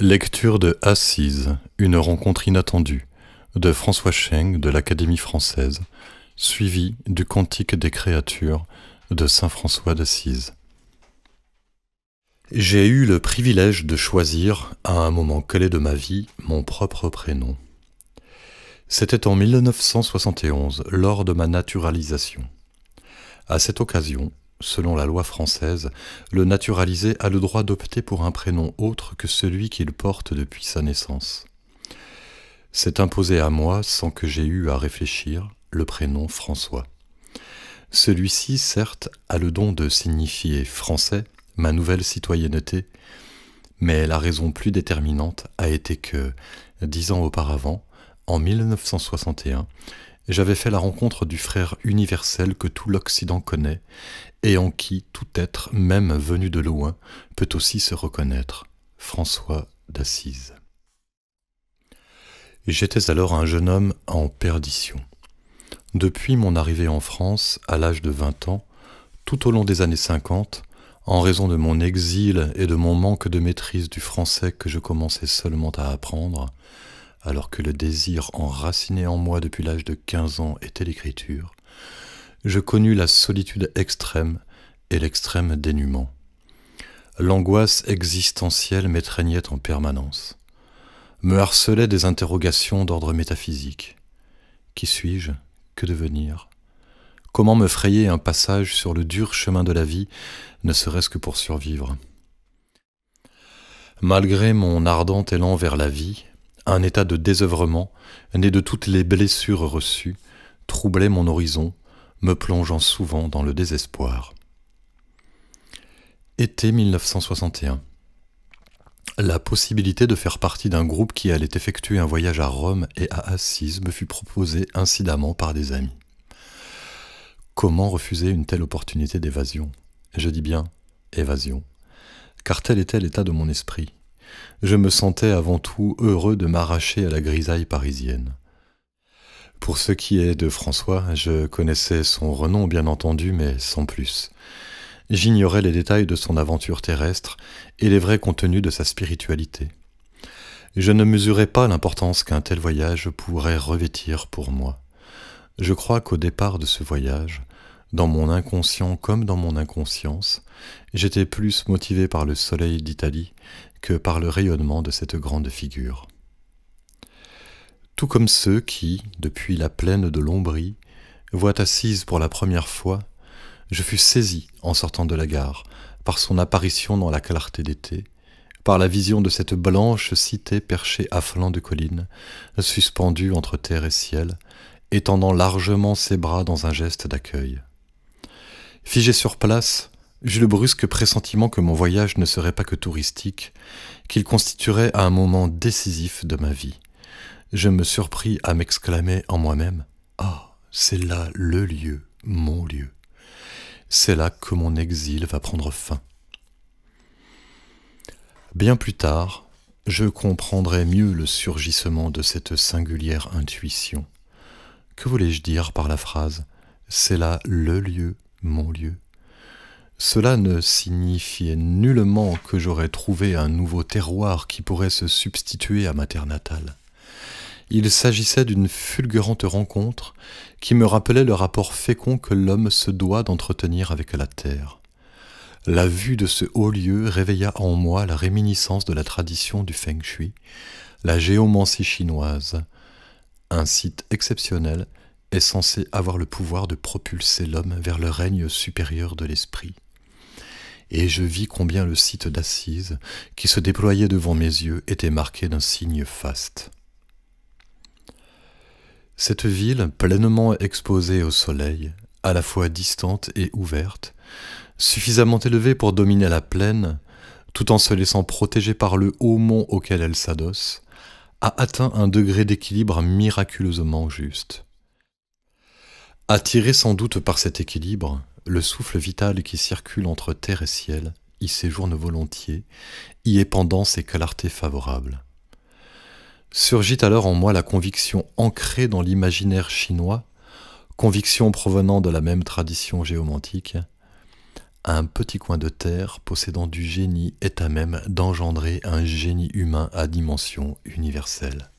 Lecture de Assise, une rencontre inattendue, de François Cheng de l'Académie française, suivi du Cantique des créatures de Saint François d'Assise. J'ai eu le privilège de choisir, à un moment clé de ma vie, mon propre prénom. C'était en 1971, lors de ma naturalisation. À cette occasion, Selon la loi française, le naturalisé a le droit d'opter pour un prénom autre que celui qu'il porte depuis sa naissance. C'est imposé à moi, sans que j'aie eu à réfléchir, le prénom François. Celui-ci, certes, a le don de signifier français, ma nouvelle citoyenneté, mais la raison plus déterminante a été que, dix ans auparavant, en 1961, j'avais fait la rencontre du frère universel que tout l'Occident connaît, et en qui tout être, même venu de loin, peut aussi se reconnaître, François d'Assise. J'étais alors un jeune homme en perdition. Depuis mon arrivée en France, à l'âge de vingt ans, tout au long des années cinquante, en raison de mon exil et de mon manque de maîtrise du français que je commençais seulement à apprendre, alors que le désir enraciné en moi depuis l'âge de quinze ans était l'écriture, je connus la solitude extrême et l'extrême dénuement. L'angoisse existentielle m'étreignait en permanence, me harcelait des interrogations d'ordre métaphysique. Qui suis-je Que devenir Comment me frayer un passage sur le dur chemin de la vie, ne serait-ce que pour survivre Malgré mon ardent élan vers la vie, un état de désœuvrement, né de toutes les blessures reçues, troublait mon horizon, me plongeant souvent dans le désespoir. Été 1961. La possibilité de faire partie d'un groupe qui allait effectuer un voyage à Rome et à Assise me fut proposée incidemment par des amis. Comment refuser une telle opportunité d'évasion Je dis bien évasion, car tel était l'état de mon esprit je me sentais avant tout heureux de m'arracher à la grisaille parisienne. Pour ce qui est de François, je connaissais son renom bien entendu, mais sans plus. J'ignorais les détails de son aventure terrestre et les vrais contenus de sa spiritualité. Je ne mesurais pas l'importance qu'un tel voyage pourrait revêtir pour moi. Je crois qu'au départ de ce voyage, dans mon inconscient comme dans mon inconscience, j'étais plus motivé par le soleil d'Italie que par le rayonnement de cette grande figure. Tout comme ceux qui, depuis la plaine de l'Ombrie, voient assise pour la première fois, je fus saisi, en sortant de la gare, par son apparition dans la clarté d'été, par la vision de cette blanche cité perchée à flanc de colline, suspendue entre terre et ciel, étendant largement ses bras dans un geste d'accueil. Figé sur place, J'eus le brusque pressentiment que mon voyage ne serait pas que touristique, qu'il constituerait un moment décisif de ma vie. Je me surpris à m'exclamer en moi-même Ah, c'est là le lieu, mon lieu. C'est là que mon exil va prendre fin. Bien plus tard, je comprendrai mieux le surgissement de cette singulière intuition. Que voulais-je dire par la phrase C'est là le lieu, mon lieu cela ne signifiait nullement que j'aurais trouvé un nouveau terroir qui pourrait se substituer à ma terre natale. Il s'agissait d'une fulgurante rencontre qui me rappelait le rapport fécond que l'homme se doit d'entretenir avec la terre. La vue de ce haut lieu réveilla en moi la réminiscence de la tradition du feng shui, la géomancie chinoise. Un site exceptionnel est censé avoir le pouvoir de propulser l'homme vers le règne supérieur de l'esprit et je vis combien le site d'assises, qui se déployait devant mes yeux, était marqué d'un signe faste. Cette ville, pleinement exposée au soleil, à la fois distante et ouverte, suffisamment élevée pour dominer la plaine, tout en se laissant protéger par le haut mont auquel elle s'adosse, a atteint un degré d'équilibre miraculeusement juste. Attiré sans doute par cet équilibre, le souffle vital qui circule entre terre et ciel, y séjourne volontiers, y épandant ses clartés favorables. Surgit alors en moi la conviction ancrée dans l'imaginaire chinois, conviction provenant de la même tradition géomantique, un petit coin de terre possédant du génie est à même d'engendrer un génie humain à dimension universelle.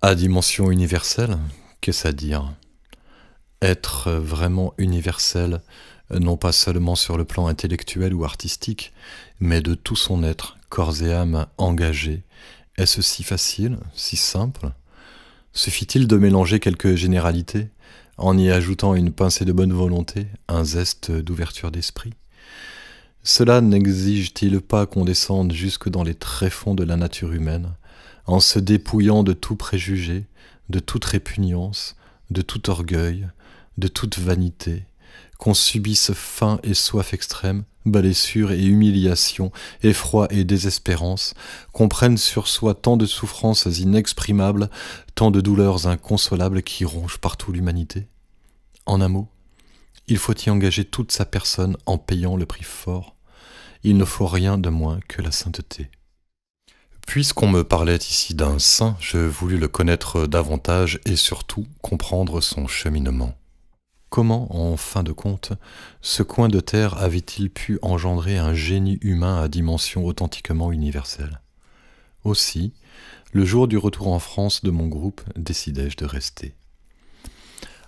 À dimension universelle Qu'est-ce à dire être vraiment universel, non pas seulement sur le plan intellectuel ou artistique, mais de tout son être, corps et âme engagé. Est-ce si facile, si simple Suffit-il de mélanger quelques généralités, en y ajoutant une pincée de bonne volonté, un zeste d'ouverture d'esprit Cela n'exige-t-il pas qu'on descende jusque dans les tréfonds de la nature humaine, en se dépouillant de tout préjugé, de toute répugnance, de tout orgueil, de toute vanité, qu'on subisse faim et soif extrême, blessures et humiliations, effroi et désespérance, qu'on prenne sur soi tant de souffrances inexprimables, tant de douleurs inconsolables qui rongent partout l'humanité En un mot, il faut y engager toute sa personne en payant le prix fort. Il ne faut rien de moins que la sainteté. Puisqu'on me parlait ici d'un saint, je voulus le connaître davantage et surtout comprendre son cheminement. Comment, en fin de compte, ce coin de terre avait-il pu engendrer un génie humain à dimension authentiquement universelle Aussi, le jour du retour en France de mon groupe, décidai-je de rester.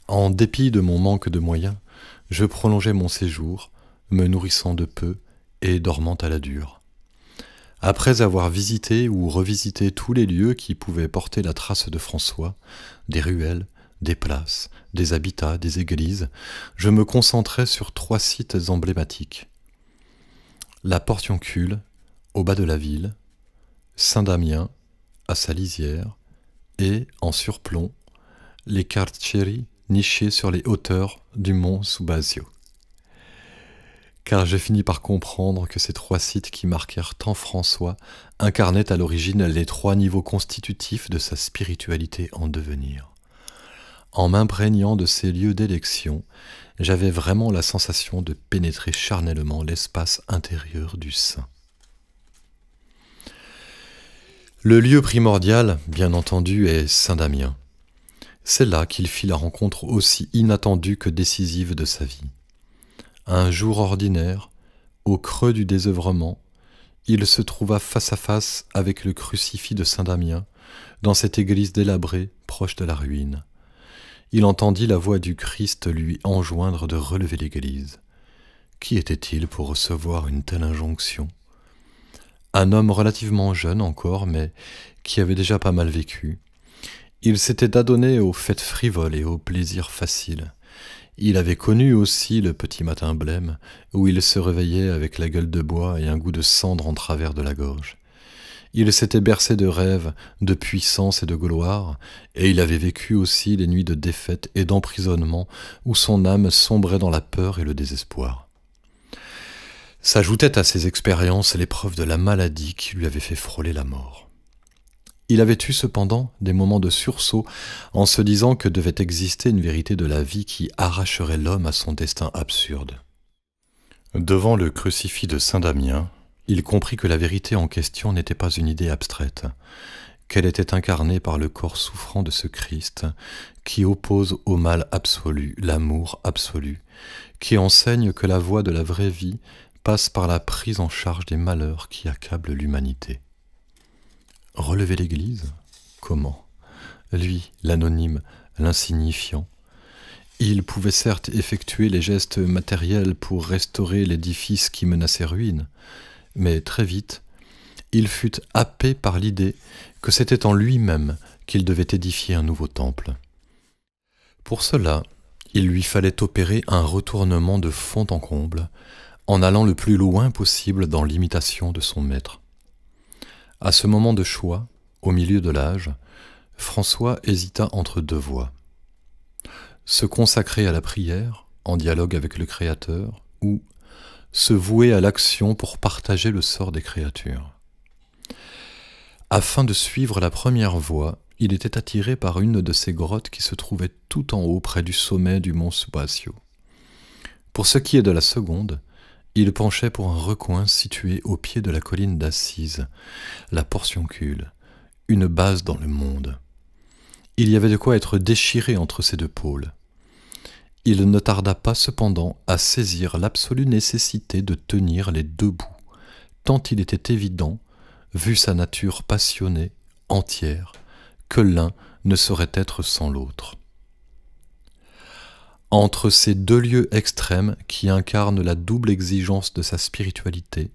En dépit de mon manque de moyens, je prolongeai mon séjour, me nourrissant de peu et dormant à la dure. Après avoir visité ou revisité tous les lieux qui pouvaient porter la trace de François, des ruelles, des places, des habitats, des églises, je me concentrais sur trois sites emblématiques. La Portioncule, au bas de la ville, Saint-Damien, à sa lisière, et, en surplomb, les carceri nichés sur les hauteurs du mont Subasio. Car j'ai fini par comprendre que ces trois sites qui marquèrent tant François incarnaient à l'origine les trois niveaux constitutifs de sa spiritualité en devenir. En m'imprégnant de ces lieux d'élection, j'avais vraiment la sensation de pénétrer charnellement l'espace intérieur du sein. Le lieu primordial, bien entendu, est Saint-Damien. C'est là qu'il fit la rencontre aussi inattendue que décisive de sa vie. Un jour ordinaire, au creux du désœuvrement, il se trouva face à face avec le crucifix de Saint-Damien, dans cette église délabrée proche de la ruine il entendit la voix du Christ lui enjoindre de relever l'Église. Qui était-il pour recevoir une telle injonction Un homme relativement jeune encore, mais qui avait déjà pas mal vécu. Il s'était adonné aux fêtes frivoles et aux plaisirs faciles. Il avait connu aussi le petit matin blême, où il se réveillait avec la gueule de bois et un goût de cendre en travers de la gorge. Il s'était bercé de rêves, de puissance et de gloire, et il avait vécu aussi les nuits de défaite et d'emprisonnement où son âme sombrait dans la peur et le désespoir. S'ajoutait à ses expériences l'épreuve de la maladie qui lui avait fait frôler la mort. Il avait eu cependant des moments de sursaut en se disant que devait exister une vérité de la vie qui arracherait l'homme à son destin absurde. Devant le crucifix de Saint Damien, il comprit que la vérité en question n'était pas une idée abstraite, qu'elle était incarnée par le corps souffrant de ce Christ, qui oppose au mal absolu l'amour absolu, qui enseigne que la voie de la vraie vie passe par la prise en charge des malheurs qui accablent l'humanité. Relever l'Église Comment Lui, l'anonyme, l'insignifiant, il pouvait certes effectuer les gestes matériels pour restaurer l'édifice qui menaçait ruine, mais très vite, il fut happé par l'idée que c'était en lui-même qu'il devait édifier un nouveau temple. Pour cela, il lui fallait opérer un retournement de fond en comble, en allant le plus loin possible dans l'imitation de son maître. À ce moment de choix, au milieu de l'âge, François hésita entre deux voies. Se consacrer à la prière, en dialogue avec le Créateur, ou se vouer à l'action pour partager le sort des créatures. Afin de suivre la première voie, il était attiré par une de ces grottes qui se trouvait tout en haut près du sommet du mont Subasio. Pour ce qui est de la seconde, il penchait pour un recoin situé au pied de la colline d'Assise, la portioncule, une base dans le monde. Il y avait de quoi être déchiré entre ces deux pôles. Il ne tarda pas cependant à saisir l'absolue nécessité de tenir les deux bouts, tant il était évident, vu sa nature passionnée, entière, que l'un ne saurait être sans l'autre. Entre ces deux lieux extrêmes qui incarnent la double exigence de sa spiritualité,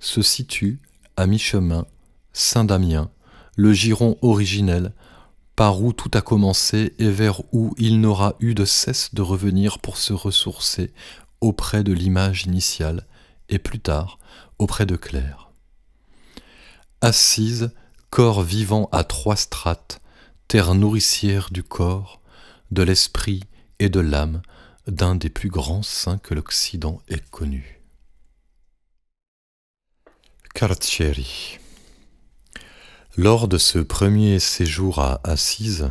se situe, à mi-chemin, Saint Damien, le giron originel par où tout a commencé et vers où il n'aura eu de cesse de revenir pour se ressourcer auprès de l'image initiale et plus tard auprès de Claire. Assise, corps vivant à trois strates, terre nourricière du corps, de l'esprit et de l'âme, d'un des plus grands saints que l'Occident ait connus. Cartieri lors de ce premier séjour à Assise,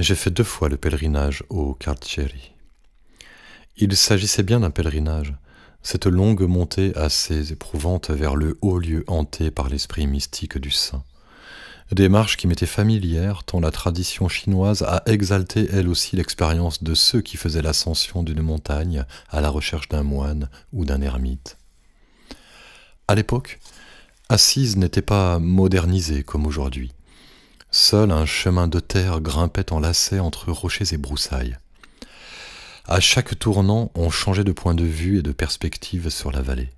j'ai fait deux fois le pèlerinage au Carceri. Il s'agissait bien d'un pèlerinage, cette longue montée assez éprouvante vers le haut lieu hanté par l'esprit mystique du saint. Des marches qui m'étaient familières, tant la tradition chinoise a exalté elle aussi l'expérience de ceux qui faisaient l'ascension d'une montagne à la recherche d'un moine ou d'un ermite. À l'époque, Assise n'était pas modernisée comme aujourd'hui. Seul un chemin de terre grimpait en lacets entre rochers et broussailles. À chaque tournant, on changeait de point de vue et de perspective sur la vallée.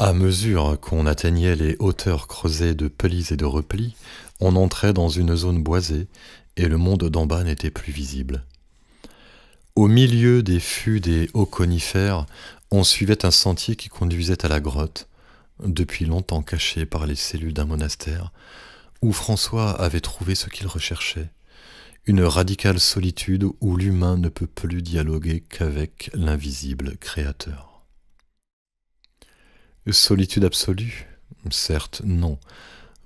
À mesure qu'on atteignait les hauteurs creusées de pelis et de replis, on entrait dans une zone boisée et le monde d'en bas n'était plus visible. Au milieu des fûts des hauts conifères, on suivait un sentier qui conduisait à la grotte, depuis longtemps caché par les cellules d'un monastère, où François avait trouvé ce qu'il recherchait, une radicale solitude où l'humain ne peut plus dialoguer qu'avec l'invisible créateur. Solitude absolue Certes, non.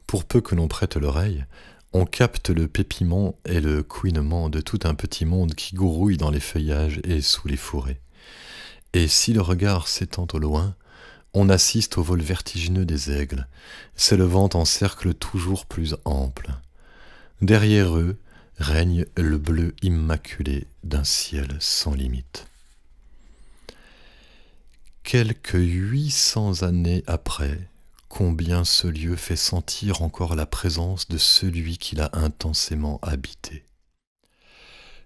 Pour peu que l'on prête l'oreille, on capte le pépiment et le couinement de tout un petit monde qui grouille dans les feuillages et sous les fourrés. Et si le regard s'étend au loin, on assiste au vol vertigineux des aigles, s'élevant en cercle toujours plus ample. Derrière eux règne le bleu immaculé d'un ciel sans limite. Quelques huit cents années après, combien ce lieu fait sentir encore la présence de celui qui l'a intensément habité.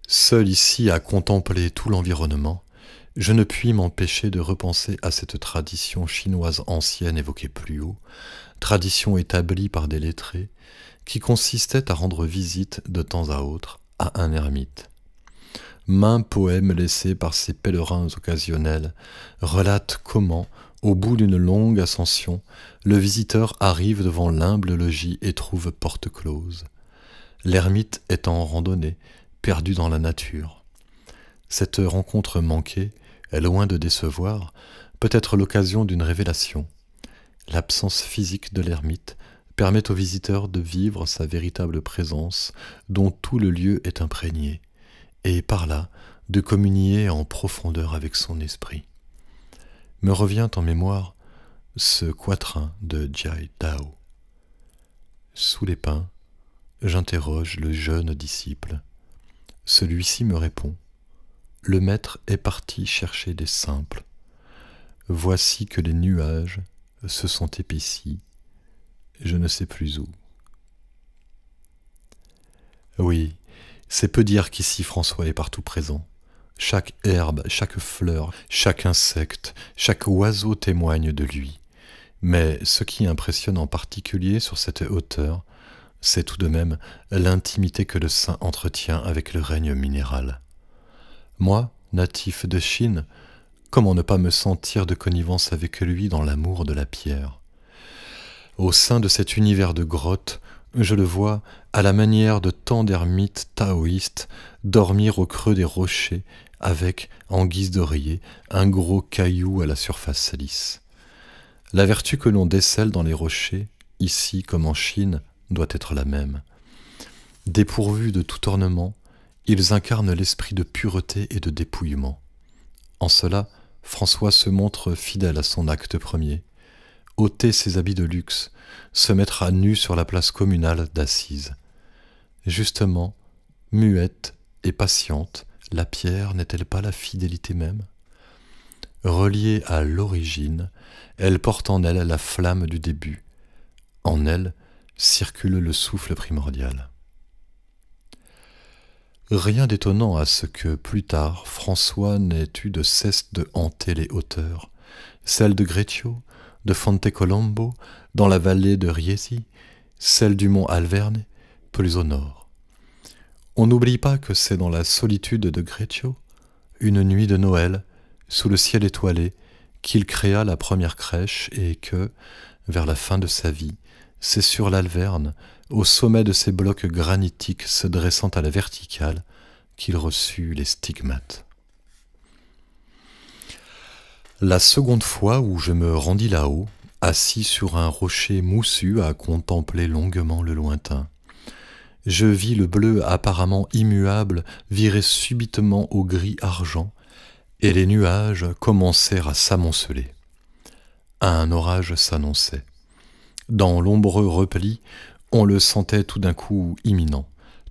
Seul ici à contempler tout l'environnement, je ne puis m'empêcher de repenser à cette tradition chinoise ancienne évoquée plus haut, tradition établie par des lettrés, qui consistait à rendre visite de temps à autre à un ermite. Maint poème laissé par ces pèlerins occasionnels relate comment, au bout d'une longue ascension, le visiteur arrive devant l'humble logis et trouve porte close. L'ermite est en randonnée, perdu dans la nature. Cette rencontre manquée loin de décevoir, peut être l'occasion d'une révélation. L'absence physique de l'ermite permet au visiteur de vivre sa véritable présence dont tout le lieu est imprégné, et par là de communier en profondeur avec son esprit. Me revient en mémoire ce quatrain de Jai Dao. Sous les pins, j'interroge le jeune disciple. Celui-ci me répond le maître est parti chercher des simples. Voici que les nuages se sont épaissis, je ne sais plus où. Oui, c'est peu dire qu'ici François est partout présent. Chaque herbe, chaque fleur, chaque insecte, chaque oiseau témoigne de lui. Mais ce qui impressionne en particulier sur cette hauteur, c'est tout de même l'intimité que le saint entretient avec le règne minéral. Moi, natif de Chine, comment ne pas me sentir de connivence avec lui dans l'amour de la pierre Au sein de cet univers de grottes, je le vois, à la manière de tant d'ermites taoïstes, dormir au creux des rochers avec, en guise d'oreiller, un gros caillou à la surface lisse. La vertu que l'on décèle dans les rochers, ici comme en Chine, doit être la même. Dépourvue de tout ornement, ils incarnent l'esprit de pureté et de dépouillement. En cela, François se montre fidèle à son acte premier, ôter ses habits de luxe, se mettre à nu sur la place communale d'Assise. Justement, muette et patiente, la pierre n'est-elle pas la fidélité même Reliée à l'origine, elle porte en elle la flamme du début. En elle circule le souffle primordial. Rien d'étonnant à ce que, plus tard, François n'ait eu de cesse de hanter les hauteurs, celle de Greccio, de Colombo, dans la vallée de Riesi, celle du mont Alverne, plus au nord. On n'oublie pas que c'est dans la solitude de Greccio, une nuit de Noël, sous le ciel étoilé, qu'il créa la première crèche et que, vers la fin de sa vie, c'est sur l'Alverne au sommet de ces blocs granitiques se dressant à la verticale, qu'il reçut les stigmates. La seconde fois où je me rendis là-haut, assis sur un rocher moussu à contempler longuement le lointain, je vis le bleu apparemment immuable virer subitement au gris argent, et les nuages commencèrent à s'amonceler. Un orage s'annonçait. Dans l'ombreux repli, on le sentait tout d'un coup imminent,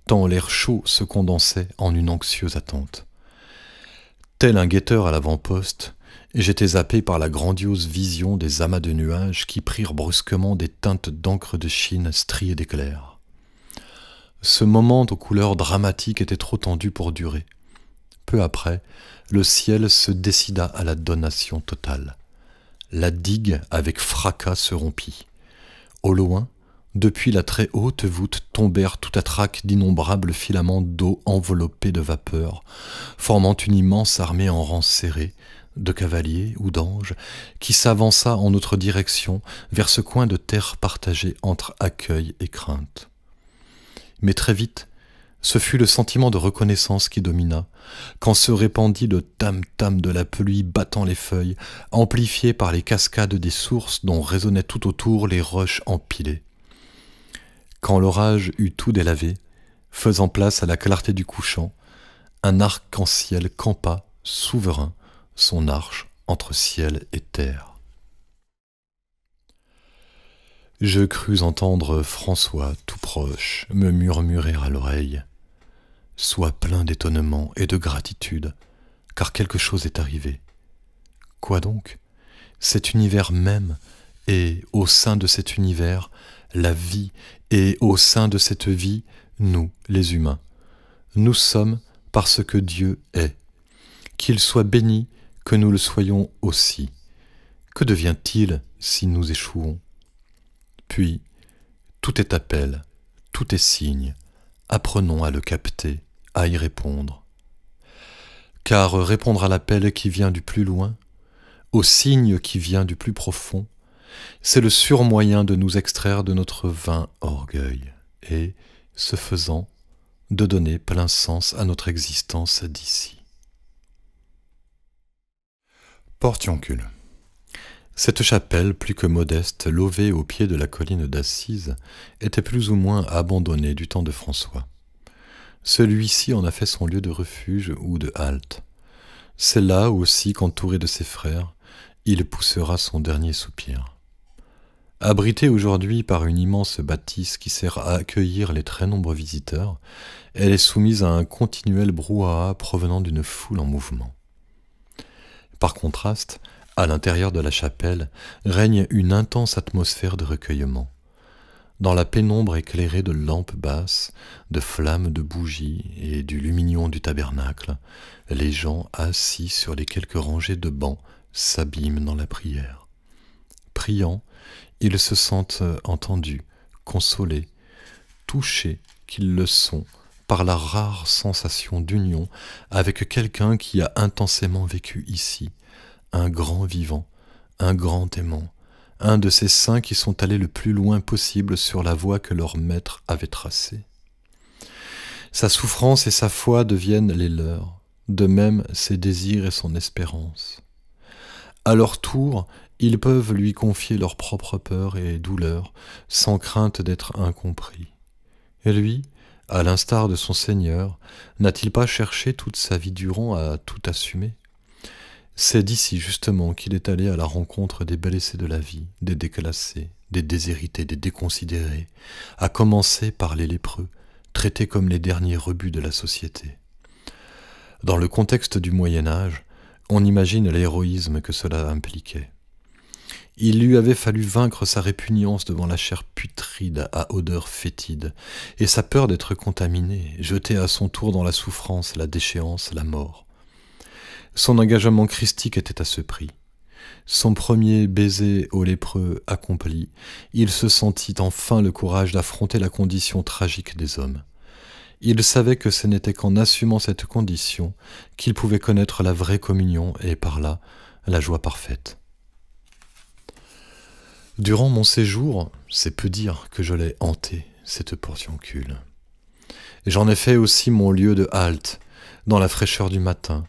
tant l'air chaud se condensait en une anxieuse attente. Tel un guetteur à l'avant-poste, j'étais zappé par la grandiose vision des amas de nuages qui prirent brusquement des teintes d'encre de Chine striées d'éclairs. Ce moment aux couleurs dramatiques était trop tendu pour durer. Peu après, le ciel se décida à la donation totale. La digue avec fracas se rompit. Au loin, depuis la très haute voûte tombèrent tout à trac d'innombrables filaments d'eau enveloppés de vapeur, formant une immense armée en rang serré, de cavaliers ou d'anges, qui s'avança en notre direction vers ce coin de terre partagé entre accueil et crainte. Mais très vite, ce fut le sentiment de reconnaissance qui domina, quand se répandit le tam-tam de la pluie battant les feuilles, amplifié par les cascades des sources dont résonnaient tout autour les roches empilées quand l'orage eut tout délavé, faisant place à la clarté du couchant, un arc-en-ciel campa, souverain, son arche entre ciel et terre. Je crus entendre François, tout proche, me murmurer à l'oreille. Sois plein d'étonnement et de gratitude, car quelque chose est arrivé. Quoi donc Cet univers même, et au sein de cet univers, la vie, et au sein de cette vie, nous, les humains. Nous sommes parce que Dieu est. Qu'il soit béni, que nous le soyons aussi. Que devient-il si nous échouons Puis, tout est appel, tout est signe, apprenons à le capter, à y répondre. Car répondre à l'appel qui vient du plus loin, au signe qui vient du plus profond, c'est le sûr moyen de nous extraire de notre vain orgueil et, ce faisant, de donner plein sens à notre existence d'ici. Portioncule. Cette chapelle, plus que modeste, lovée au pied de la colline d'Assise, était plus ou moins abandonnée du temps de François. Celui-ci en a fait son lieu de refuge ou de halte. C'est là aussi qu'entouré de ses frères, il poussera son dernier soupir. Abritée aujourd'hui par une immense bâtisse qui sert à accueillir les très nombreux visiteurs, elle est soumise à un continuel brouhaha provenant d'une foule en mouvement. Par contraste, à l'intérieur de la chapelle règne une intense atmosphère de recueillement. Dans la pénombre éclairée de lampes basses, de flammes de bougies et du lumignon du tabernacle, les gens assis sur les quelques rangées de bancs s'abîment dans la prière. Priant, ils se sentent euh, entendus, consolés, touchés qu'ils le sont par la rare sensation d'union avec quelqu'un qui a intensément vécu ici, un grand vivant, un grand aimant, un de ces saints qui sont allés le plus loin possible sur la voie que leur maître avait tracée. Sa souffrance et sa foi deviennent les leurs, de même ses désirs et son espérance. À leur tour, ils peuvent lui confier leurs propres peurs et douleurs, sans crainte d'être incompris. Et lui, à l'instar de son Seigneur, n'a-t-il pas cherché toute sa vie durant à tout assumer C'est d'ici justement qu'il est allé à la rencontre des blessés de la vie, des déclassés, des déshérités, des déconsidérés, à commencer par les lépreux, traités comme les derniers rebuts de la société. Dans le contexte du Moyen Âge, on imagine l'héroïsme que cela impliquait. Il lui avait fallu vaincre sa répugnance devant la chair putride à odeur fétide, et sa peur d'être contaminé, jeté à son tour dans la souffrance, la déchéance, la mort. Son engagement christique était à ce prix. Son premier baiser au lépreux accompli, il se sentit enfin le courage d'affronter la condition tragique des hommes. Il savait que ce n'était qu'en assumant cette condition qu'il pouvait connaître la vraie communion et par là la joie parfaite. Durant mon séjour, c'est peu dire que je l'ai hanté, cette portioncule. J'en ai fait aussi mon lieu de halte, dans la fraîcheur du matin,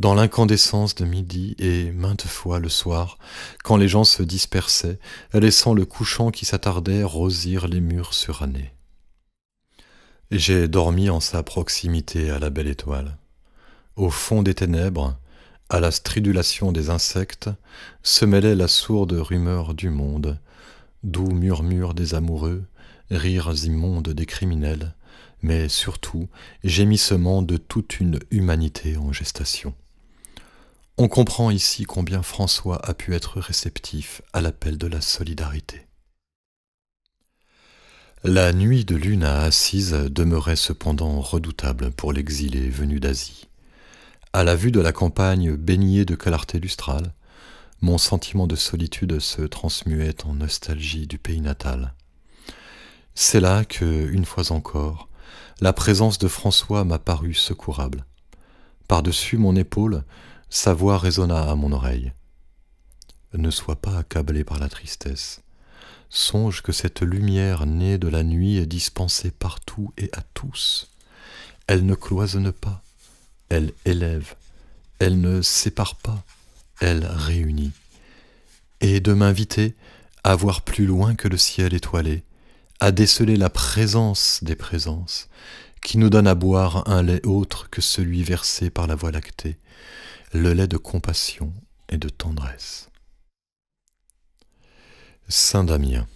dans l'incandescence de midi et maintes fois le soir, quand les gens se dispersaient, laissant le couchant qui s'attardait rosir les murs surannés. J'ai dormi en sa proximité à la belle étoile. Au fond des ténèbres, à la stridulation des insectes se mêlait la sourde rumeur du monde, doux murmures des amoureux, rires immondes des criminels, mais surtout gémissements de toute une humanité en gestation. On comprend ici combien François a pu être réceptif à l'appel de la solidarité. La nuit de lune à Assise demeurait cependant redoutable pour l'exilé venu d'Asie. À la vue de la campagne baignée de clarté lustrale, mon sentiment de solitude se transmuait en nostalgie du pays natal. C'est là que, une fois encore, la présence de François m'a paru secourable. Par-dessus mon épaule, sa voix résonna à mon oreille. Ne sois pas accablé par la tristesse. Songe que cette lumière née de la nuit est dispensée partout et à tous. Elle ne cloisonne pas, elle élève, elle ne sépare pas, elle réunit. Et de m'inviter à voir plus loin que le ciel étoilé, à déceler la présence des présences, qui nous donne à boire un lait autre que celui versé par la Voie lactée, le lait de compassion et de tendresse. Saint Damien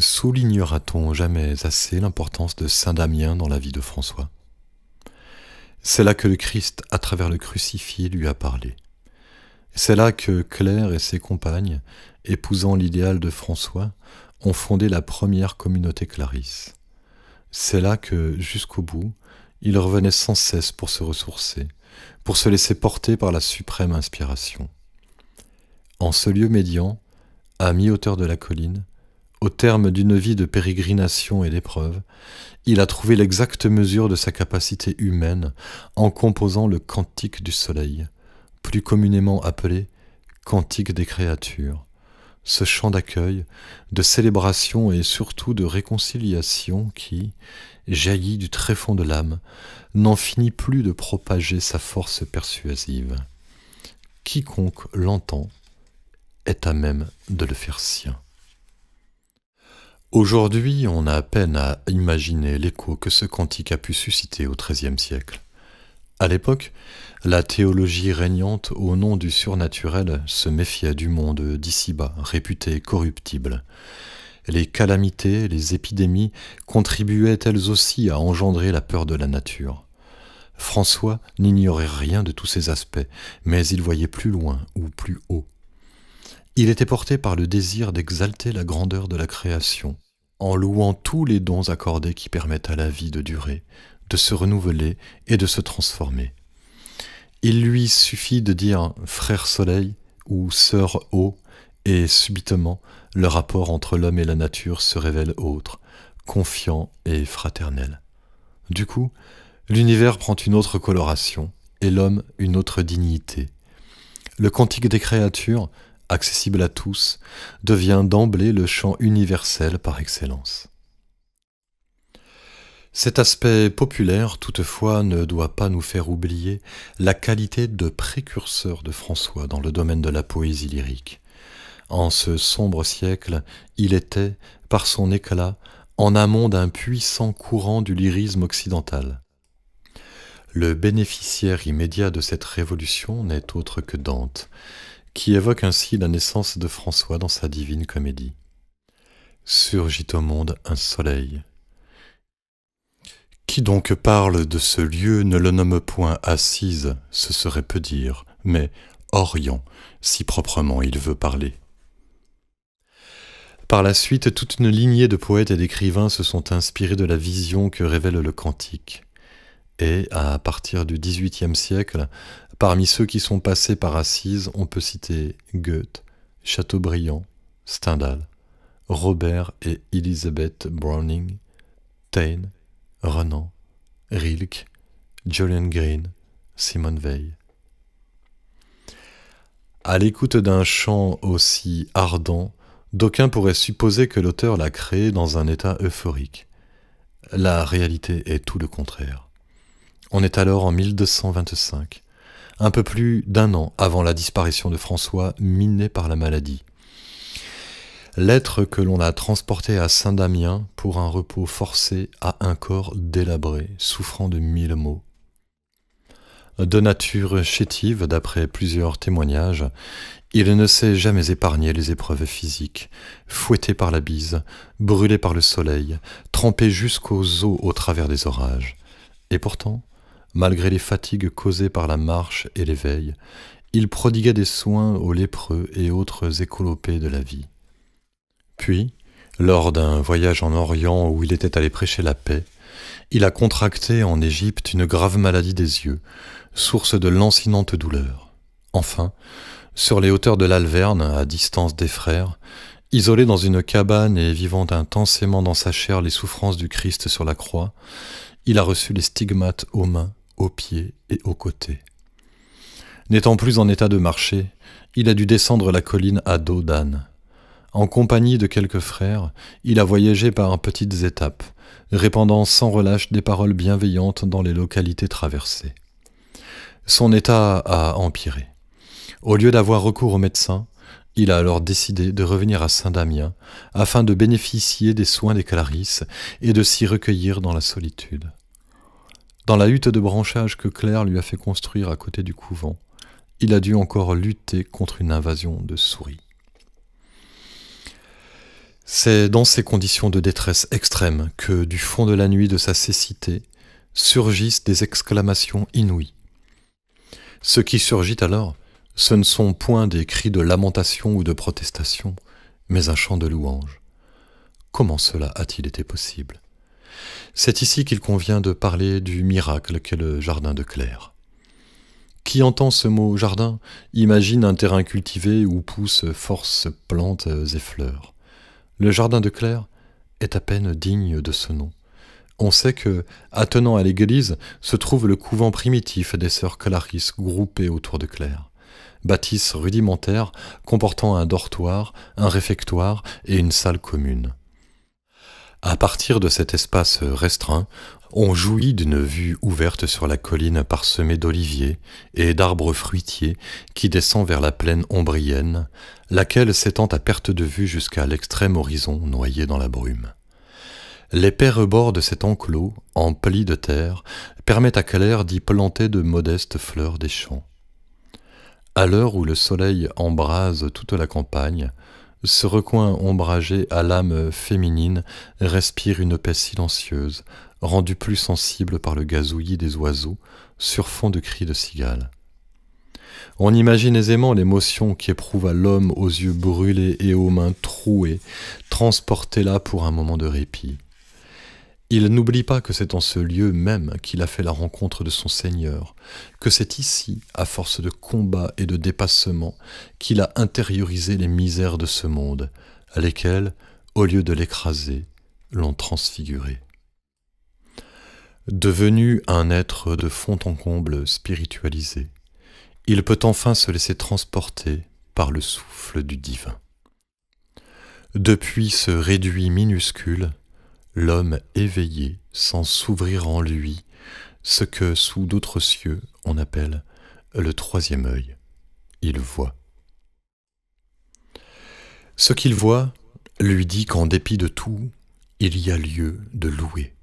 Soulignera-t-on jamais assez l'importance de Saint Damien dans la vie de François c'est là que le Christ, à travers le crucifié, lui a parlé. C'est là que Claire et ses compagnes, épousant l'idéal de François, ont fondé la première communauté Clarisse. C'est là que, jusqu'au bout, il revenait sans cesse pour se ressourcer, pour se laisser porter par la suprême inspiration. En ce lieu médian, à mi-hauteur de la colline, au terme d'une vie de pérégrination et d'épreuves, il a trouvé l'exacte mesure de sa capacité humaine en composant le Cantique du Soleil, plus communément appelé Cantique des créatures. Ce chant d'accueil, de célébration et surtout de réconciliation qui, jaillit du tréfonds de l'âme, n'en finit plus de propager sa force persuasive. Quiconque l'entend est à même de le faire sien. Aujourd'hui, on a à peine à imaginer l'écho que ce cantique a pu susciter au XIIIe siècle. À l'époque, la théologie régnante au nom du surnaturel se méfiait du monde d'ici bas, réputé corruptible. Les calamités, les épidémies contribuaient elles aussi à engendrer la peur de la nature. François n'ignorait rien de tous ces aspects, mais il voyait plus loin ou plus haut. Il était porté par le désir d'exalter la grandeur de la création, en louant tous les dons accordés qui permettent à la vie de durer, de se renouveler et de se transformer. Il lui suffit de dire frère soleil ou sœur eau, et subitement le rapport entre l'homme et la nature se révèle autre, confiant et fraternel. Du coup, l'univers prend une autre coloration, et l'homme une autre dignité. Le cantique des créatures accessible à tous, devient d'emblée le champ universel par excellence. Cet aspect populaire, toutefois, ne doit pas nous faire oublier la qualité de précurseur de François dans le domaine de la poésie lyrique. En ce sombre siècle, il était, par son éclat, en amont d'un puissant courant du lyrisme occidental. Le bénéficiaire immédiat de cette révolution n'est autre que Dante, qui évoque ainsi la naissance de François dans sa divine comédie. Surgit au monde un soleil. Qui donc parle de ce lieu ne le nomme point assise, ce serait peu dire, mais Orient, si proprement il veut parler. Par la suite, toute une lignée de poètes et d'écrivains se sont inspirés de la vision que révèle le cantique. Et, à partir du XVIIIe siècle, Parmi ceux qui sont passés par Assise, on peut citer Goethe, Chateaubriand, Stendhal, Robert et Elizabeth Browning, Taine, Renan, Rilke, Julian Green, Simone Veil. À l'écoute d'un chant aussi ardent, d'aucuns pourraient supposer que l'auteur l'a créé dans un état euphorique. La réalité est tout le contraire. On est alors en 1225 un peu plus d'un an avant la disparition de François, miné par la maladie. Lettre que l'on a transporté à Saint-Damien pour un repos forcé à un corps délabré, souffrant de mille maux. De nature chétive, d'après plusieurs témoignages, il ne s'est jamais épargné les épreuves physiques, fouetté par la bise, brûlé par le soleil, trempé jusqu'aux os au travers des orages. Et pourtant, Malgré les fatigues causées par la marche et l'éveil, il prodiguait des soins aux lépreux et autres écolopés de la vie. Puis, lors d'un voyage en Orient où il était allé prêcher la paix, il a contracté en Égypte une grave maladie des yeux, source de lancinantes douleurs. Enfin, sur les hauteurs de l'Alverne, à distance des frères, isolé dans une cabane et vivant intensément dans sa chair les souffrances du Christ sur la croix, il a reçu les stigmates aux mains, pieds et aux côtés. N'étant plus en état de marcher, il a dû descendre la colline à dos d'âne. En compagnie de quelques frères, il a voyagé par petites étapes, répandant sans relâche des paroles bienveillantes dans les localités traversées. Son état a empiré. Au lieu d'avoir recours aux médecins, il a alors décidé de revenir à Saint-Damien afin de bénéficier des soins des Clarisses et de s'y recueillir dans la solitude. Dans la hutte de branchage que Claire lui a fait construire à côté du couvent, il a dû encore lutter contre une invasion de souris. C'est dans ces conditions de détresse extrême que, du fond de la nuit de sa cécité, surgissent des exclamations inouïes. Ce qui surgit alors, ce ne sont point des cris de lamentation ou de protestation, mais un chant de louange. Comment cela a-t-il été possible c'est ici qu'il convient de parler du miracle qu'est le jardin de Claire. Qui entend ce mot jardin imagine un terrain cultivé où poussent forces plantes et fleurs. Le jardin de Claire est à peine digne de ce nom. On sait que, attenant à l'église, se trouve le couvent primitif des sœurs Clarisse groupées autour de Claire. Bâtisse rudimentaire comportant un dortoir, un réfectoire et une salle commune. À partir de cet espace restreint, on jouit d'une vue ouverte sur la colline parsemée d'oliviers et d'arbres fruitiers qui descend vers la plaine ombrienne, laquelle s'étend à perte de vue jusqu'à l'extrême horizon noyé dans la brume. L'épais rebord de cet enclos, empli de terre, permet à Claire d'y planter de modestes fleurs des champs. À l'heure où le soleil embrase toute la campagne, ce recoin ombragé à l'âme féminine respire une paix silencieuse, rendue plus sensible par le gazouillis des oiseaux, sur fond de cris de cigales. On imagine aisément l'émotion qu'éprouva l'homme aux yeux brûlés et aux mains trouées, transporté là pour un moment de répit. Il n'oublie pas que c'est en ce lieu même qu'il a fait la rencontre de son Seigneur, que c'est ici, à force de combats et de dépassements, qu'il a intériorisé les misères de ce monde, à lesquelles, au lieu de l'écraser, l'ont transfiguré. Devenu un être de fond en comble spiritualisé, il peut enfin se laisser transporter par le souffle du divin. Depuis ce réduit minuscule, l'homme éveillé sans s'ouvrir en lui ce que sous d'autres cieux on appelle le troisième œil. Il voit. Ce qu'il voit lui dit qu'en dépit de tout, il y a lieu de louer.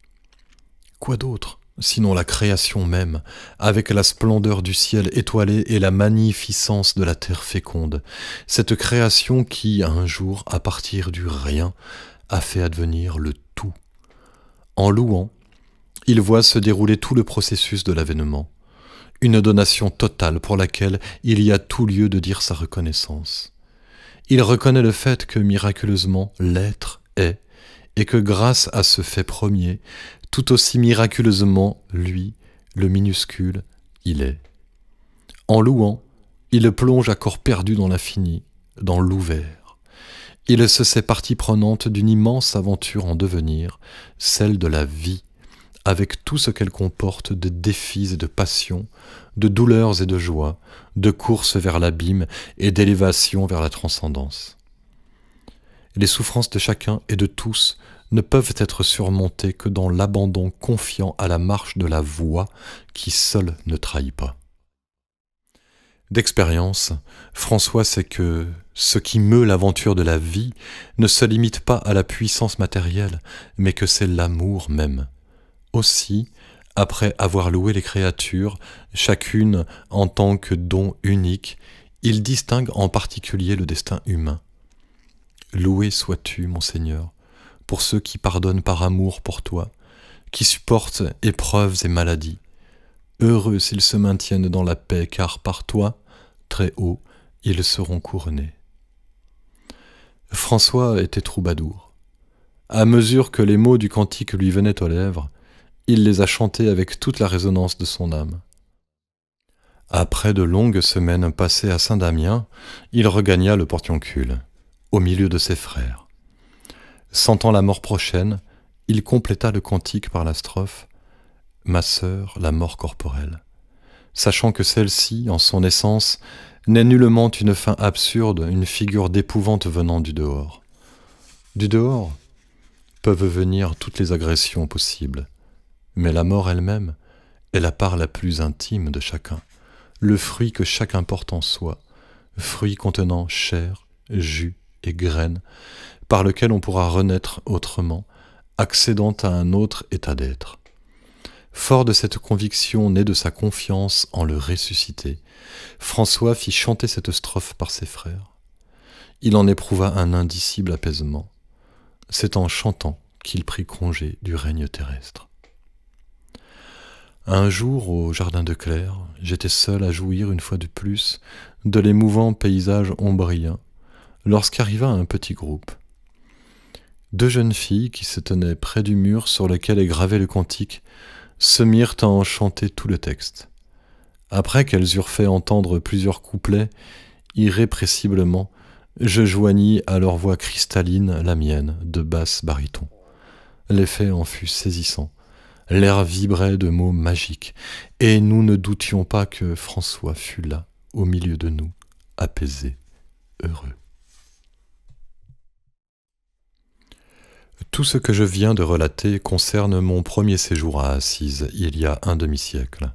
Quoi d'autre sinon la création même, avec la splendeur du ciel étoilé et la magnificence de la terre féconde, cette création qui, un jour, à partir du rien, a fait advenir le en louant, il voit se dérouler tout le processus de l'avènement, une donation totale pour laquelle il y a tout lieu de dire sa reconnaissance. Il reconnaît le fait que miraculeusement l'être est, et que grâce à ce fait premier, tout aussi miraculeusement, lui, le minuscule, il est. En louant, il plonge à corps perdu dans l'infini, dans l'ouvert. Il se sait partie prenante d'une immense aventure en devenir, celle de la vie, avec tout ce qu'elle comporte de défis et de passions, de douleurs et de joies, de courses vers l'abîme et d'élévation vers la transcendance. Les souffrances de chacun et de tous ne peuvent être surmontées que dans l'abandon confiant à la marche de la voie qui seule ne trahit pas. D'expérience, François sait que ce qui meut l'aventure de la vie ne se limite pas à la puissance matérielle, mais que c'est l'amour même. Aussi, après avoir loué les créatures, chacune en tant que don unique, il distingue en particulier le destin humain. Loué sois-tu, mon Seigneur, pour ceux qui pardonnent par amour pour toi, qui supportent épreuves et maladies, Heureux s'ils se maintiennent dans la paix, car par toi, très haut, ils seront couronnés. François était troubadour. À mesure que les mots du cantique lui venaient aux lèvres, il les a chantés avec toute la résonance de son âme. Après de longues semaines passées à Saint-Damien, il regagna le portioncule, au milieu de ses frères. Sentant la mort prochaine, il compléta le cantique par la strophe ma sœur, la mort corporelle, sachant que celle-ci, en son essence, n'est nullement une fin absurde, une figure d'épouvante venant du dehors. Du dehors peuvent venir toutes les agressions possibles, mais la mort elle-même est la part la plus intime de chacun, le fruit que chacun porte en soi, fruit contenant chair, jus et graines, par lequel on pourra renaître autrement, accédant à un autre état d'être. Fort de cette conviction née de sa confiance en le ressuscité, François fit chanter cette strophe par ses frères. Il en éprouva un indicible apaisement. C'est en chantant qu'il prit congé du règne terrestre. Un jour, au jardin de Claire, j'étais seul à jouir une fois de plus de l'émouvant paysage ombrien, lorsqu'arriva un petit groupe. Deux jeunes filles qui se tenaient près du mur sur lequel est gravé le cantique se mirent à enchanter tout le texte. Après qu'elles eurent fait entendre plusieurs couplets, irrépressiblement, je joignis à leur voix cristalline la mienne, de basse baryton. L'effet en fut saisissant. L'air vibrait de mots magiques, et nous ne doutions pas que François fût là, au milieu de nous, apaisé, heureux. Tout ce que je viens de relater concerne mon premier séjour à Assise, il y a un demi-siècle.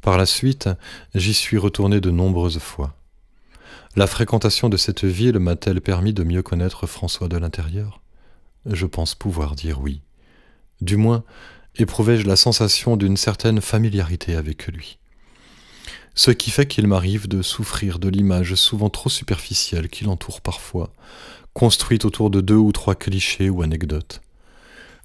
Par la suite, j'y suis retourné de nombreuses fois. La fréquentation de cette ville m'a-t-elle permis de mieux connaître François de l'intérieur Je pense pouvoir dire oui. Du moins, éprouvais-je la sensation d'une certaine familiarité avec lui. Ce qui fait qu'il m'arrive de souffrir de l'image souvent trop superficielle qui l'entoure parfois, construite autour de deux ou trois clichés ou anecdotes.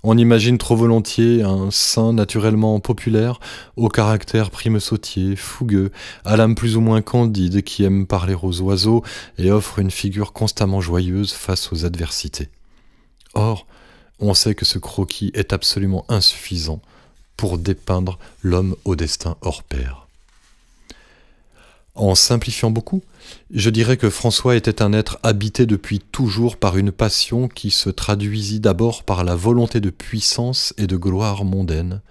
On imagine trop volontiers un saint naturellement populaire, au caractère prime sautier, fougueux, à l'âme plus ou moins candide, qui aime parler aux oiseaux et offre une figure constamment joyeuse face aux adversités. Or, on sait que ce croquis est absolument insuffisant pour dépeindre l'homme au destin hors pair. En simplifiant beaucoup, je dirais que François était un être habité depuis toujours par une passion qui se traduisit d'abord par la volonté de puissance et de gloire mondaine,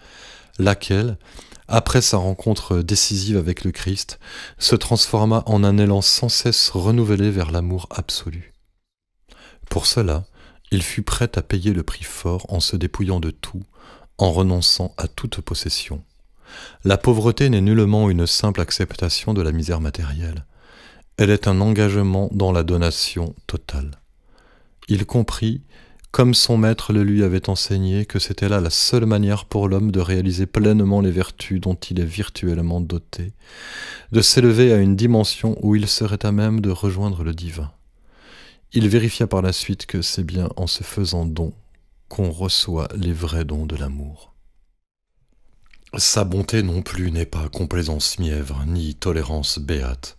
laquelle, après sa rencontre décisive avec le Christ, se transforma en un élan sans cesse renouvelé vers l'amour absolu. Pour cela, il fut prêt à payer le prix fort en se dépouillant de tout, en renonçant à toute possession. La pauvreté n'est nullement une simple acceptation de la misère matérielle. Elle est un engagement dans la donation totale. Il comprit, comme son maître le lui avait enseigné, que c'était là la seule manière pour l'homme de réaliser pleinement les vertus dont il est virtuellement doté, de s'élever à une dimension où il serait à même de rejoindre le divin. Il vérifia par la suite que c'est bien en se faisant don qu'on reçoit les vrais dons de l'amour. Sa bonté non plus n'est pas complaisance mièvre, ni tolérance béate.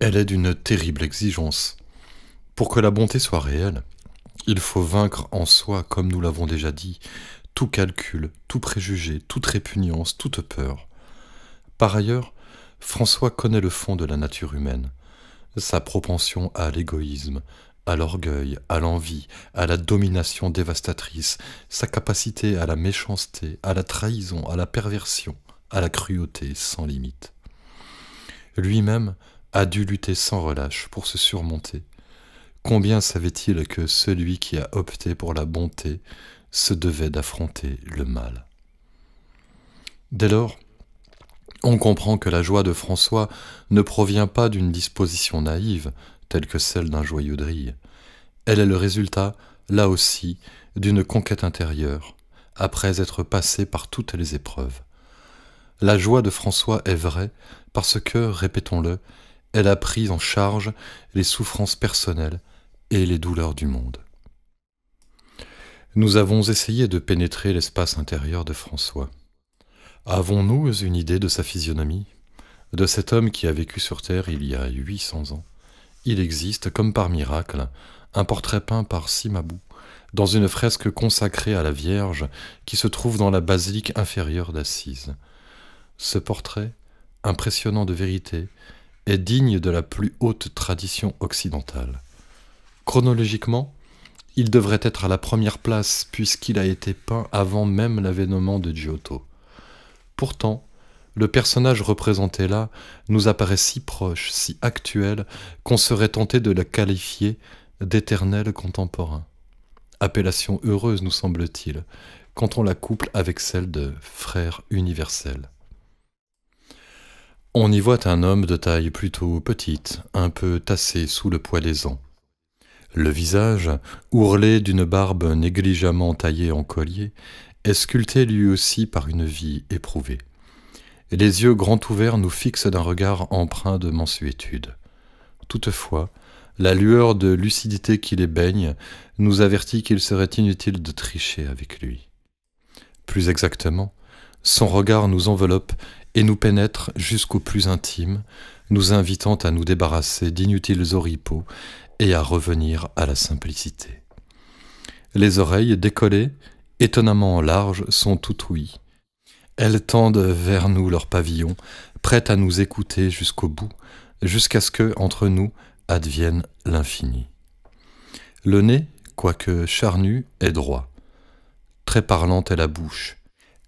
Elle est d'une terrible exigence. Pour que la bonté soit réelle, il faut vaincre en soi, comme nous l'avons déjà dit, tout calcul, tout préjugé, toute répugnance, toute peur. Par ailleurs, François connaît le fond de la nature humaine, sa propension à l'égoïsme, à l'orgueil, à l'envie, à la domination dévastatrice, sa capacité à la méchanceté, à la trahison, à la perversion, à la cruauté sans limite. Lui-même a dû lutter sans relâche pour se surmonter. Combien savait-il que celui qui a opté pour la bonté se devait d'affronter le mal Dès lors, on comprend que la joie de François ne provient pas d'une disposition naïve, telle que celle d'un joyeux drille. Elle est le résultat, là aussi, d'une conquête intérieure, après être passée par toutes les épreuves. La joie de François est vraie parce que, répétons-le, elle a pris en charge les souffrances personnelles et les douleurs du monde. Nous avons essayé de pénétrer l'espace intérieur de François. Avons-nous une idée de sa physionomie, de cet homme qui a vécu sur Terre il y a 800 ans il existe, comme par miracle, un portrait peint par simabou dans une fresque consacrée à la Vierge qui se trouve dans la basilique inférieure d'Assise. Ce portrait, impressionnant de vérité, est digne de la plus haute tradition occidentale. Chronologiquement, il devrait être à la première place puisqu'il a été peint avant même l'avènement de Giotto. Pourtant, le personnage représenté là nous apparaît si proche, si actuel, qu'on serait tenté de le qualifier d'éternel contemporain. Appellation heureuse, nous semble-t-il, quand on la couple avec celle de frère universel. On y voit un homme de taille plutôt petite, un peu tassé sous le poids des Le visage, ourlé d'une barbe négligemment taillée en collier, est sculpté lui aussi par une vie éprouvée les yeux grands ouverts nous fixent d'un regard empreint de mansuétude. Toutefois, la lueur de lucidité qui les baigne nous avertit qu'il serait inutile de tricher avec lui. Plus exactement, son regard nous enveloppe et nous pénètre jusqu'au plus intime, nous invitant à nous débarrasser d'inutiles oripeaux et à revenir à la simplicité. Les oreilles décollées, étonnamment larges, sont tout ouïes. Elles tendent vers nous leur pavillon, prêtes à nous écouter jusqu'au bout, jusqu'à ce que, entre nous, advienne l'infini. Le nez, quoique charnu, est droit. Très parlante est la bouche.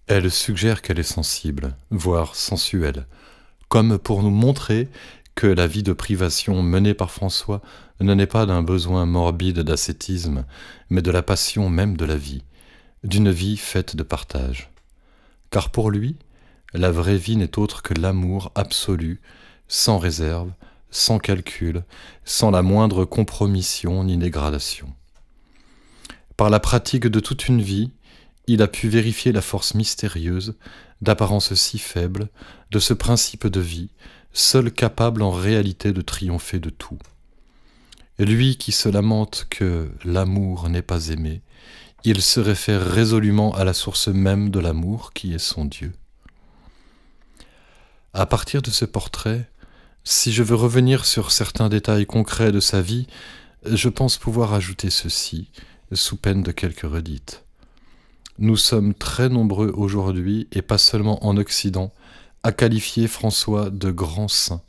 Elle suggère qu'elle est sensible, voire sensuelle, comme pour nous montrer que la vie de privation menée par François ne n'est pas d'un besoin morbide d'ascétisme, mais de la passion même de la vie, d'une vie faite de partage car pour lui, la vraie vie n'est autre que l'amour absolu, sans réserve, sans calcul, sans la moindre compromission ni dégradation. Par la pratique de toute une vie, il a pu vérifier la force mystérieuse, d'apparence si faible, de ce principe de vie, seul capable en réalité de triompher de tout. Lui qui se lamente que l'amour n'est pas aimé, il se réfère résolument à la source même de l'amour qui est son Dieu. À partir de ce portrait, si je veux revenir sur certains détails concrets de sa vie, je pense pouvoir ajouter ceci, sous peine de quelques redites. Nous sommes très nombreux aujourd'hui, et pas seulement en Occident, à qualifier François de grand saint,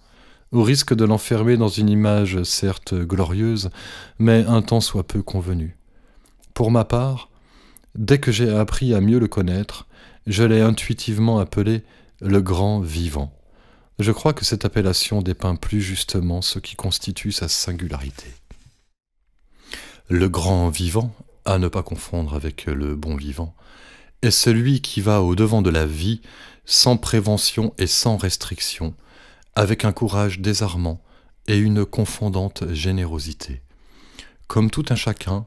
au risque de l'enfermer dans une image certes glorieuse, mais un temps soit peu convenu. Pour ma part, dès que j'ai appris à mieux le connaître, je l'ai intuitivement appelé le grand vivant. Je crois que cette appellation dépeint plus justement ce qui constitue sa singularité. Le grand vivant, à ne pas confondre avec le bon vivant, est celui qui va au-devant de la vie sans prévention et sans restriction, avec un courage désarmant et une confondante générosité. Comme tout un chacun,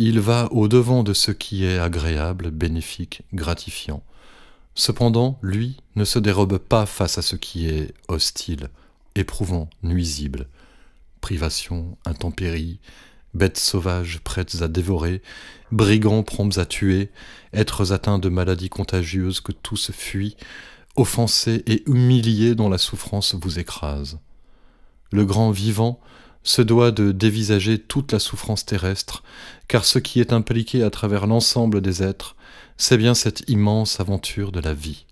il va au-devant de ce qui est agréable, bénéfique, gratifiant. Cependant, lui ne se dérobe pas face à ce qui est hostile, éprouvant, nuisible. Privation, intempéries, bêtes sauvages prêtes à dévorer, brigands prompts à tuer, êtres atteints de maladies contagieuses que tous fuient, offensés et humiliés dont la souffrance vous écrase. Le grand vivant se doit de dévisager toute la souffrance terrestre, car ce qui est impliqué à travers l'ensemble des êtres, c'est bien cette immense aventure de la vie.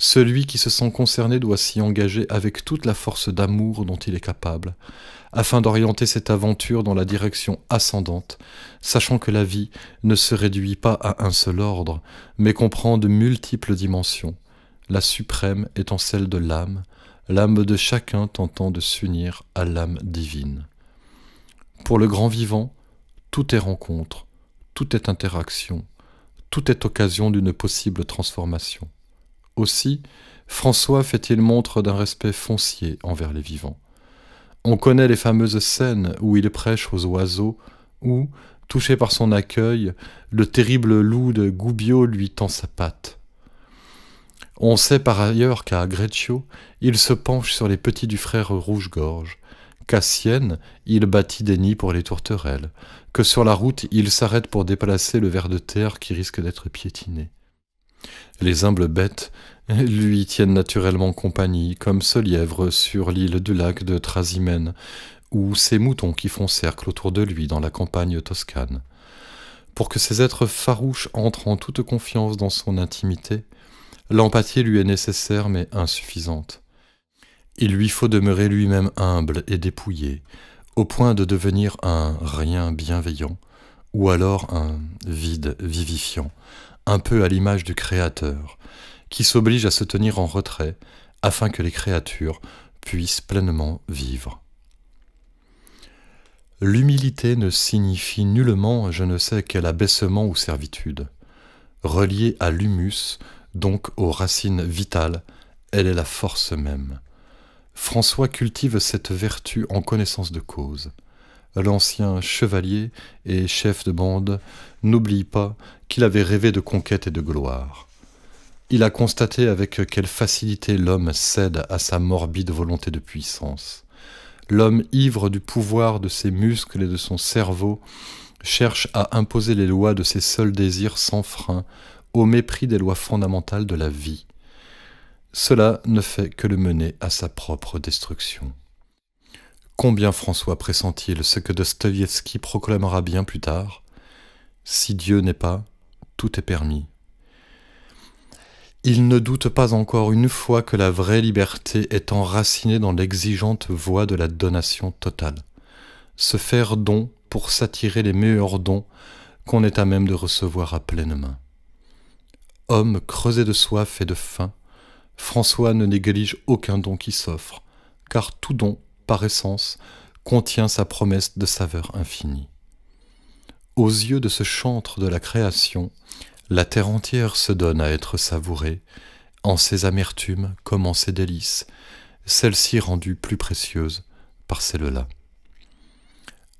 Celui qui se sent concerné doit s'y engager avec toute la force d'amour dont il est capable, afin d'orienter cette aventure dans la direction ascendante, sachant que la vie ne se réduit pas à un seul ordre, mais comprend de multiples dimensions, la suprême étant celle de l'âme, l'âme de chacun tentant de s'unir à l'âme divine. Pour le grand vivant, tout est rencontre, tout est interaction, tout est occasion d'une possible transformation. Aussi, François fait-il montre d'un respect foncier envers les vivants. On connaît les fameuses scènes où il prêche aux oiseaux, où, touché par son accueil, le terrible loup de Goubiot lui tend sa patte. On sait par ailleurs qu'à Greccio, il se penche sur les petits du frère Rouge-Gorge, qu'à Sienne, il bâtit des nids pour les tourterelles, que sur la route, il s'arrête pour déplacer le ver de terre qui risque d'être piétiné. Les humbles bêtes lui tiennent naturellement compagnie, comme ce lièvre sur l'île du lac de Trasimène, ou ces moutons qui font cercle autour de lui dans la campagne toscane. Pour que ces êtres farouches entrent en toute confiance dans son intimité, L'empathie lui est nécessaire mais insuffisante. Il lui faut demeurer lui-même humble et dépouillé, au point de devenir un rien bienveillant, ou alors un vide vivifiant, un peu à l'image du Créateur, qui s'oblige à se tenir en retrait afin que les créatures puissent pleinement vivre. L'humilité ne signifie nullement je ne sais quel abaissement ou servitude. Reliée à l'humus, donc aux racines vitales, elle est la force même. François cultive cette vertu en connaissance de cause. L'ancien chevalier et chef de bande n'oublie pas qu'il avait rêvé de conquête et de gloire. Il a constaté avec quelle facilité l'homme cède à sa morbide volonté de puissance. L'homme ivre du pouvoir de ses muscles et de son cerveau cherche à imposer les lois de ses seuls désirs sans frein au mépris des lois fondamentales de la vie. Cela ne fait que le mener à sa propre destruction. Combien François pressent il ce que Dostoïevski proclamera bien plus tard Si Dieu n'est pas, tout est permis. Il ne doute pas encore une fois que la vraie liberté est enracinée dans l'exigeante voie de la donation totale. Se faire don pour s'attirer les meilleurs dons qu'on est à même de recevoir à pleine main. Homme creusé de soif et de faim, François ne néglige aucun don qui s'offre, car tout don, par essence, contient sa promesse de saveur infinie. Aux yeux de ce chantre de la création, la terre entière se donne à être savourée, en ses amertumes comme en ses délices, celle-ci rendue plus précieuse par celle-là.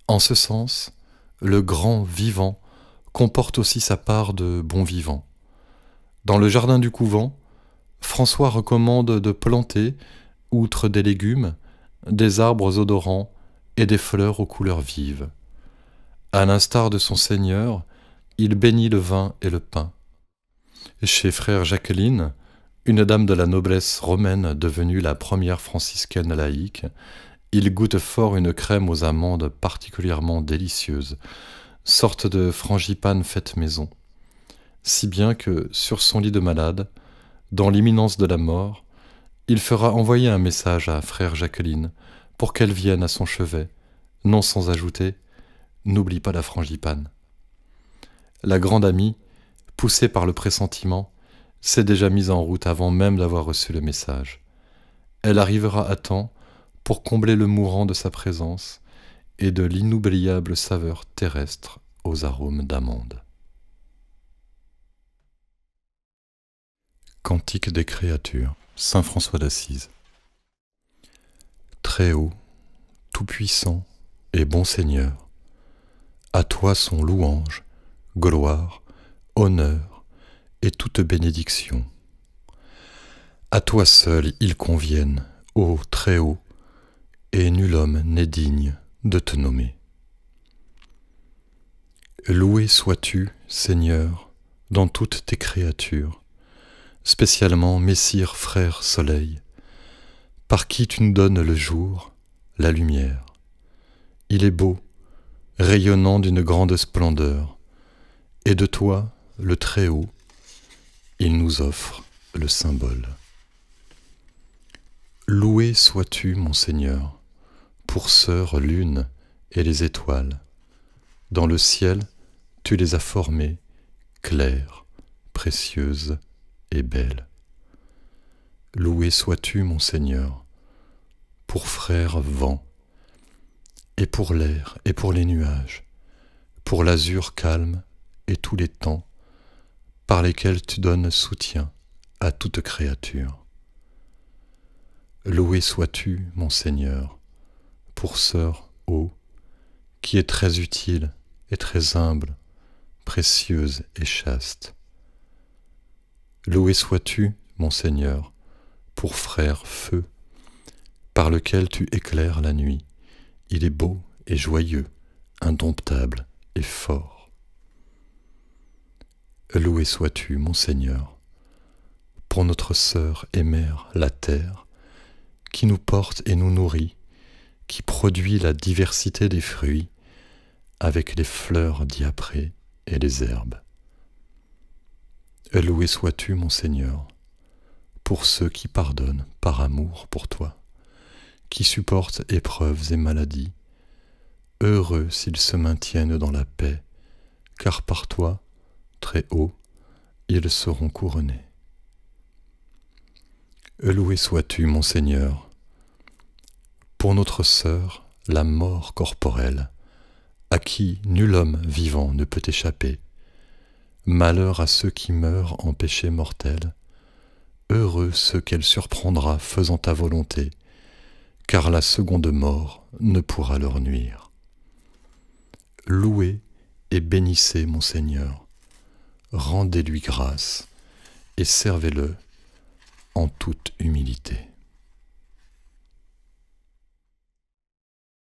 En ce sens, le grand vivant comporte aussi sa part de bon vivant, dans le jardin du couvent, François recommande de planter, outre des légumes, des arbres odorants et des fleurs aux couleurs vives. À l'instar de son Seigneur, il bénit le vin et le pain. Chez frère Jacqueline, une dame de la noblesse romaine devenue la première franciscaine laïque, il goûte fort une crème aux amandes particulièrement délicieuse, sorte de frangipane faite maison si bien que, sur son lit de malade, dans l'imminence de la mort, il fera envoyer un message à frère Jacqueline pour qu'elle vienne à son chevet, non sans ajouter N'oublie pas la frangipane. La grande amie, poussée par le pressentiment, s'est déjà mise en route avant même d'avoir reçu le message. Elle arrivera à temps pour combler le mourant de sa présence et de l'inoubliable saveur terrestre aux arômes d'amande. Cantique des créatures, Saint François d'Assise. Très haut, tout-puissant et bon Seigneur, à toi sont louanges, gloire, honneur et toute bénédiction. À toi seul ils conviennent, ô Très haut, et nul homme n'est digne de te nommer. Loué sois-tu, Seigneur, dans toutes tes créatures spécialement Messire frère soleil, par qui tu nous donnes le jour, la lumière. Il est beau, rayonnant d'une grande splendeur, et de toi, le Très-Haut, il nous offre le symbole. Loué sois-tu, mon Seigneur, pour sœur lune et les étoiles. Dans le ciel, tu les as formées, claires, précieuses et belle. Loué sois-tu, mon Seigneur, pour frère vent, et pour l'air et pour les nuages, pour l'azur calme et tous les temps, par lesquels tu donnes soutien à toute créature. Loué sois-tu, mon Seigneur, pour sœur eau, qui est très utile et très humble, précieuse et chaste. Loué sois-tu, mon Seigneur, pour frère feu, par lequel tu éclaires la nuit. Il est beau et joyeux, indomptable et fort. Loué sois-tu, mon Seigneur, pour notre sœur et mère, la terre, qui nous porte et nous nourrit, qui produit la diversité des fruits, avec les fleurs diaprées et les herbes. Loué sois-tu, mon Seigneur, pour ceux qui pardonnent par amour pour toi, qui supportent épreuves et maladies, heureux s'ils se maintiennent dans la paix, car par toi, très haut, ils seront couronnés. Loué sois-tu, mon Seigneur, pour notre sœur, la mort corporelle, à qui nul homme vivant ne peut échapper, Malheur à ceux qui meurent en péché mortel, heureux ceux qu'elle surprendra faisant ta volonté, car la seconde mort ne pourra leur nuire. Louez et bénissez mon Seigneur, rendez-lui grâce et servez-le en toute humilité.